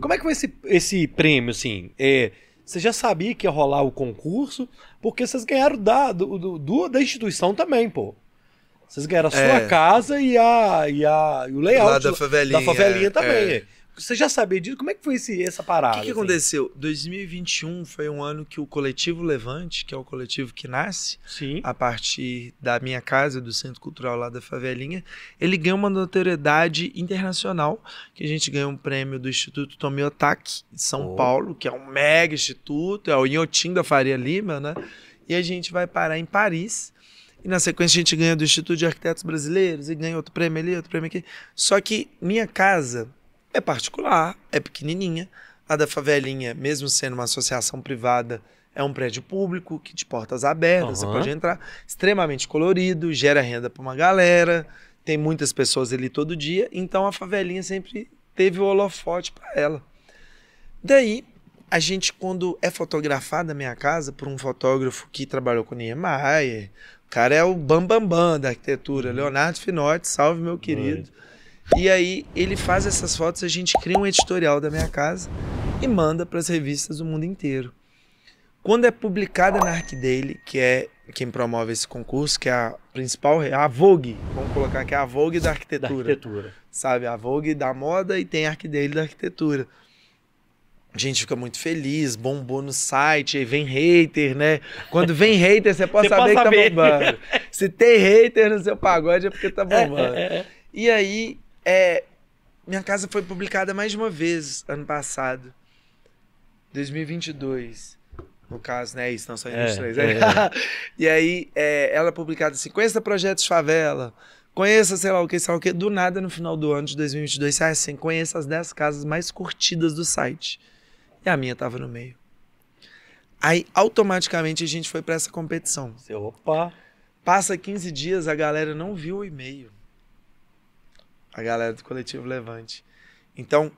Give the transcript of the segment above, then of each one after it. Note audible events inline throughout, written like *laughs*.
Como é que foi esse, esse prêmio, assim? É, você já sabia que ia rolar o concurso, porque vocês ganharam da, do, do da instituição também, pô. Vocês ganharam a sua é. casa e, a, e, a, e o layout da favelinha, da favelinha é, também. É. Você já sabia disso? Como é que foi esse, essa parada? O que, que assim? aconteceu? 2021 foi um ano que o coletivo Levante, que é o coletivo que nasce Sim. a partir da minha casa, do Centro Cultural lá da Favelinha, ele ganhou uma notoriedade internacional, que a gente ganhou um prêmio do Instituto Tomi Otaki, de São oh. Paulo, que é um mega instituto, é o Inhotim da Faria Lima, né? E a gente vai parar em Paris, e na sequência a gente ganha do Instituto de Arquitetos Brasileiros, e ganha outro prêmio ali, outro prêmio aqui. Só que minha casa é particular, é pequenininha. A da favelinha, mesmo sendo uma associação privada, é um prédio público que de portas abertas, uhum. você pode entrar, extremamente colorido, gera renda para uma galera, tem muitas pessoas ali todo dia, então a favelinha sempre teve o holofote para ela. Daí, a gente quando é fotografada a minha casa por um fotógrafo que trabalhou com Niemeyer, o cara é o bambambam bam, bam da arquitetura, uhum. Leonardo Finotti, salve meu querido. Uhum. E aí ele faz essas fotos, a gente cria um editorial da minha casa e manda para as revistas do mundo inteiro. Quando é publicada na Arquidaily, que é quem promove esse concurso, que é a principal, a Vogue, vamos colocar aqui a Vogue da arquitetura. Da arquitetura. Sabe, a Vogue da moda e tem a Arquidaily da arquitetura. A gente fica muito feliz, bombou no site, aí vem hater, né? Quando vem *laughs* hater, você pode você saber pode que tá saber. tá bombando. Se tem hater no seu pagode é porque tá é, bombando. É, é. E aí, é, minha casa foi publicada mais de uma vez ano passado. 2022. No caso, né? Isso, não só em 2023. É, né? é. *laughs* e aí, é, ela publicada assim, conheça projetos favela. Conheça, sei lá o que, sei lá o que. Do nada, no final do ano de 2022, sai assim: conheça as 10 casas mais curtidas do site. E a minha tava no meio. Aí, automaticamente, a gente foi para essa competição. Opa! Passa 15 dias, a galera não viu o e-mail a galera do coletivo Levante. Então,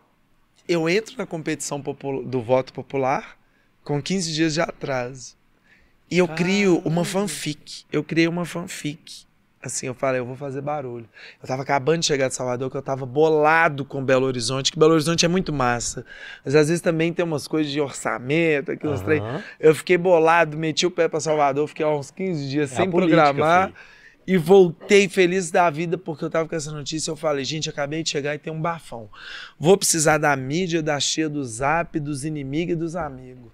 eu entro na competição do voto popular com 15 dias de atraso. E eu crio uma fanfic. Eu criei uma fanfic. Assim, eu falei, eu vou fazer barulho. Eu tava acabando de chegar de Salvador, que eu tava bolado com Belo Horizonte, que Belo Horizonte é muito massa. Mas às vezes também tem umas coisas de orçamento, aqueles uhum. Eu fiquei bolado, meti o pé para Salvador, fiquei uns 15 dias é sem política, programar. Filho. E voltei feliz da vida porque eu tava com essa notícia. Eu falei, gente, acabei de chegar e tem um bafão. Vou precisar da mídia, da cheia do zap, dos inimigos e dos amigos.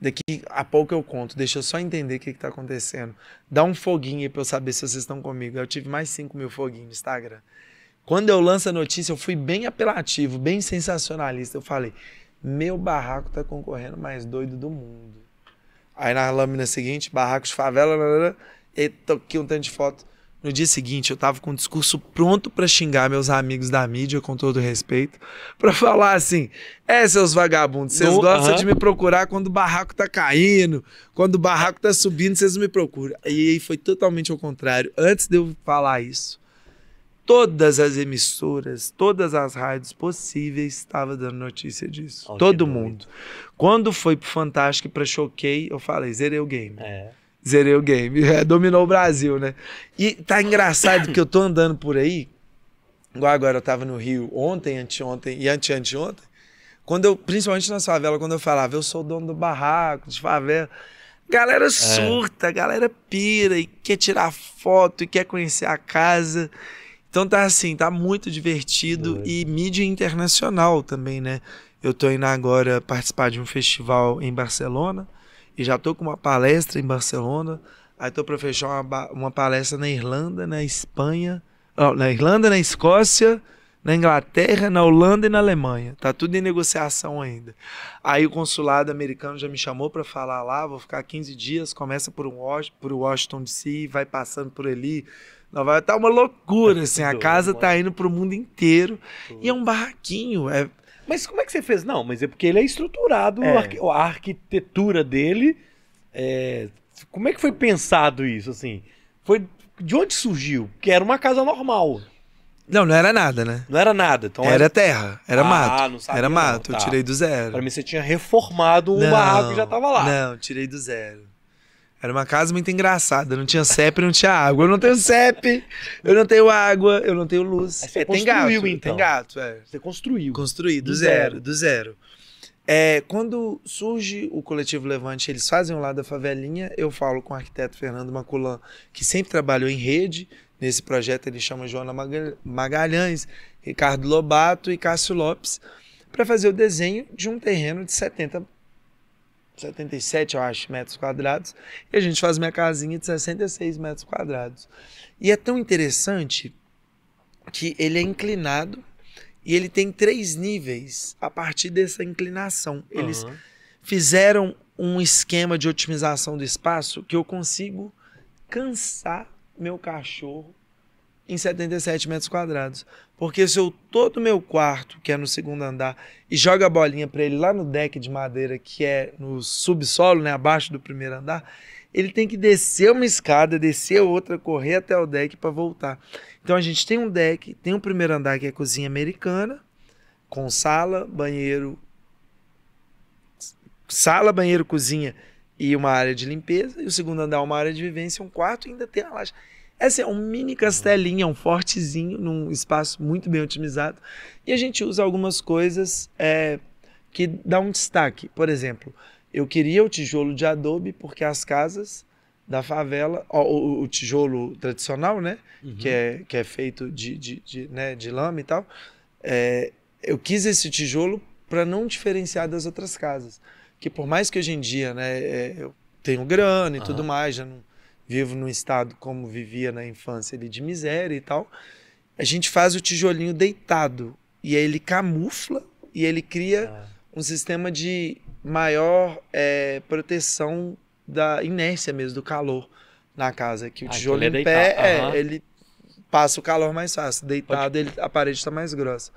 Daqui a pouco eu conto. Deixa eu só entender o que, que tá acontecendo. Dá um foguinho aí pra eu saber se vocês estão comigo. Eu tive mais 5 mil foguinhos no Instagram. Quando eu lanço a notícia, eu fui bem apelativo, bem sensacionalista. Eu falei, meu barraco tá concorrendo mais doido do mundo. Aí na lâmina seguinte, barracos favela. Blá, blá, blá e toquei um tanto de foto. No dia seguinte, eu tava com um discurso pronto para xingar meus amigos da mídia, com todo respeito, para *laughs* falar assim: é, seus vagabundos, vocês gostam uh -huh. de me procurar quando o barraco tá caindo, quando o barraco tá subindo, vocês me procuram. E aí foi totalmente ao contrário. Antes de eu falar isso, todas as emissoras, todas as rádios possíveis estavam dando notícia disso. Oh, Todo mundo. Doido. Quando foi pro Fantástico e pra Choquei, eu falei, zerei o game. É. Zerei o game. *laughs* É, dominou o Brasil, né? E tá engraçado que eu tô andando por aí, igual agora eu tava no Rio ontem, anteontem e anteanteontem, quando eu, principalmente na favela, quando eu falava, eu sou dono do barraco, de favela, galera é. surta, é. galera pira e quer tirar foto e quer conhecer a casa. Então tá assim, tá muito divertido é. e mídia internacional também, né? Eu tô indo agora participar de um festival em Barcelona e já estou com uma palestra em Barcelona. Aí estou para fechar uma, uma palestra na Irlanda, na Espanha, na Irlanda, na Escócia, na Inglaterra, na Holanda e na Alemanha. Tá tudo em negociação ainda. Aí o consulado americano já me chamou para falar lá, vou ficar 15 dias, começa por, um, por Washington DC, vai passando por ali. Não vai tá uma loucura *laughs* assim, a casa tá indo pro mundo inteiro. E é um barraquinho, é mas como é que você fez? Não, mas é porque ele é estruturado, é. a arquitetura dele. É... Como é que foi pensado isso, assim? Foi de onde surgiu? Que era uma casa normal. Não, não era nada, né? Não era nada. Então era, era... É- terra, era ah, mato. Não sabia, era mato, não, tá. eu tirei do zero. Pra mim você tinha reformado um não, barraco que já tava lá. Não, tirei do zero. Era uma casa muito engraçada. Não tinha CEP, não tinha água. Eu não tenho CEP, eu não tenho água, eu não tenho luz. Aí você é, construiu, tem gato, então. Tem gato, é. Você construiu. Construí, do, do zero, zero, do zero. É, quando surge o Coletivo Levante, eles fazem o lado da favelinha. Eu falo com o arquiteto Fernando Maculan, que sempre trabalhou em rede. Nesse projeto ele chama Joana Magalhães, Ricardo Lobato e Cássio Lopes para fazer o desenho de um terreno de 70 77, eu acho, metros quadrados, e a gente faz minha casinha de 66 metros quadrados. E é tão interessante que ele é inclinado e ele tem três níveis a partir dessa inclinação. Eles uhum. fizeram um esquema de otimização do espaço que eu consigo cansar meu cachorro em 77 metros quadrados. Porque se eu tô no meu quarto, que é no segundo andar, e joga a bolinha para ele lá no deck de madeira, que é no subsolo, né, abaixo do primeiro andar, ele tem que descer uma escada, descer outra, correr até o deck para voltar. Então a gente tem um deck, tem um primeiro andar que é cozinha americana, com sala, banheiro, sala, banheiro, cozinha e uma área de limpeza, e o segundo andar uma área de vivência, um quarto e ainda tem a laje. Esse é um mini castelinho, é um fortezinho, num espaço muito bem otimizado. E a gente usa algumas coisas é, que dá um destaque. Por exemplo, eu queria o tijolo de adobe porque as casas da favela, ó, o, o, tijolo tradicional, né? Uhum. Que, é, que é feito de, de, de, né, de lama e tal. É, eu quis esse tijolo para não diferenciar das outras casas. Que por mais que hoje em dia, né, é, eu tenho grana e uhum. tudo mais, já não vivo num estado como vivia na infância ali, de miséria e tal. A gente faz o tijolinho deitado e aí ele camufla e ele cria ah. um sistema de maior é, proteção da inércia mesmo, do calor na casa. Que o ah, então tijolo que ele é em pé, é, ele passa o calor mais fácil. Deitado, ele, a parede está mais grossa.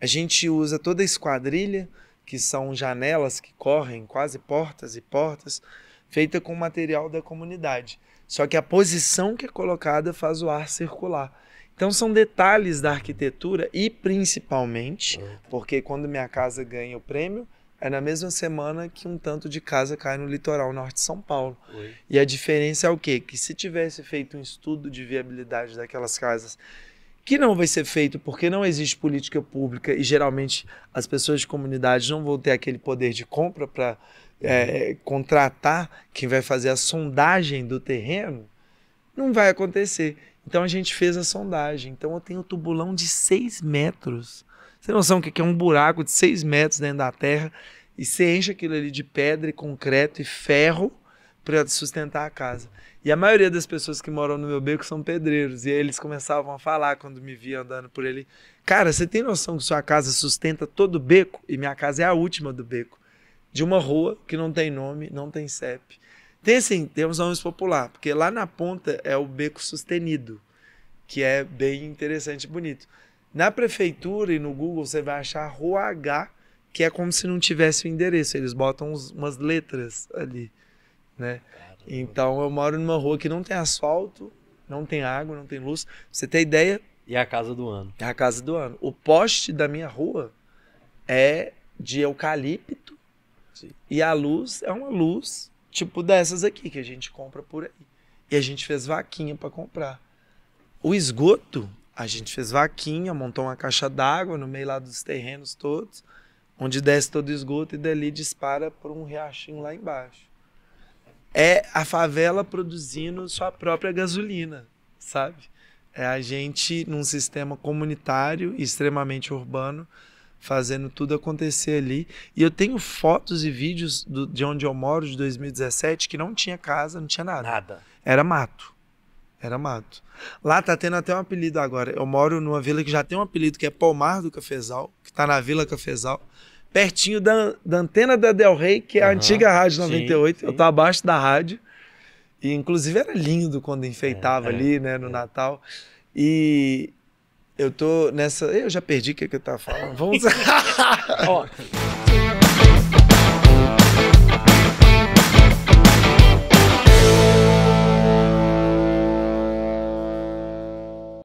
A gente usa toda a esquadrilha, que são janelas que correm, quase portas e portas, feita com material da comunidade. Só que a posição que é colocada faz o ar circular. Então são detalhes da arquitetura e principalmente, uhum. porque quando minha casa ganha o prêmio, é na mesma semana que um tanto de casa cai no litoral norte de São Paulo. Oi. E a diferença é o quê? Que se tivesse feito um estudo de viabilidade daquelas casas, que não vai ser feito porque não existe política pública e geralmente as pessoas de comunidade não vão ter aquele poder de compra para é, contratar quem vai fazer a sondagem do terreno, não vai acontecer. Então a gente fez a sondagem. Então eu tenho um tubulão de 6 metros. Você tem noção o que é um buraco de 6 metros dentro da terra? E você enche aquilo ali de pedra e concreto e ferro para sustentar a casa. E a maioria das pessoas que moram no meu beco são pedreiros. E aí eles começavam a falar quando me via andando por ele. Cara, você tem noção que sua casa sustenta todo o beco? E minha casa é a última do beco de uma rua que não tem nome, não tem CEP. Tem assim, temos nomes popular, porque lá na ponta é o beco sustenido, que é bem interessante e bonito. Na prefeitura e no Google você vai achar Rua H, que é como se não tivesse o endereço, eles botam uns, umas letras ali, né? Então eu moro numa rua que não tem asfalto, não tem água, não tem luz. Pra você ter ideia? E é a casa do ano. É a casa do ano. O poste da minha rua é de eucalipto Sim. E a luz é uma luz tipo dessas aqui que a gente compra por aí. E a gente fez vaquinha para comprar. O esgoto, a gente fez vaquinha, montou uma caixa d'água no meio lá dos terrenos todos, onde desce todo o esgoto e dali dispara por um riachinho lá embaixo. É a favela produzindo sua própria gasolina, sabe? É a gente num sistema comunitário extremamente urbano fazendo tudo acontecer ali. E eu tenho fotos e vídeos do, de onde eu moro, de 2017, que não tinha casa, não tinha nada. Nada. Era mato. Era mato. Lá tá tendo até um apelido agora. Eu moro numa vila que já tem um apelido, que é Palmar do Cafezal, que tá na Vila Cafezal, pertinho da, da antena da Del Rey, que é a uhum. antiga Rádio 98. Sim, sim. Eu tô abaixo da rádio. E, inclusive, era lindo quando enfeitava é, é. ali, é, né, no é. Natal. E, eu tô nessa. Eu já perdi o que, é que eu tava falando. Vamos. *laughs* Ó,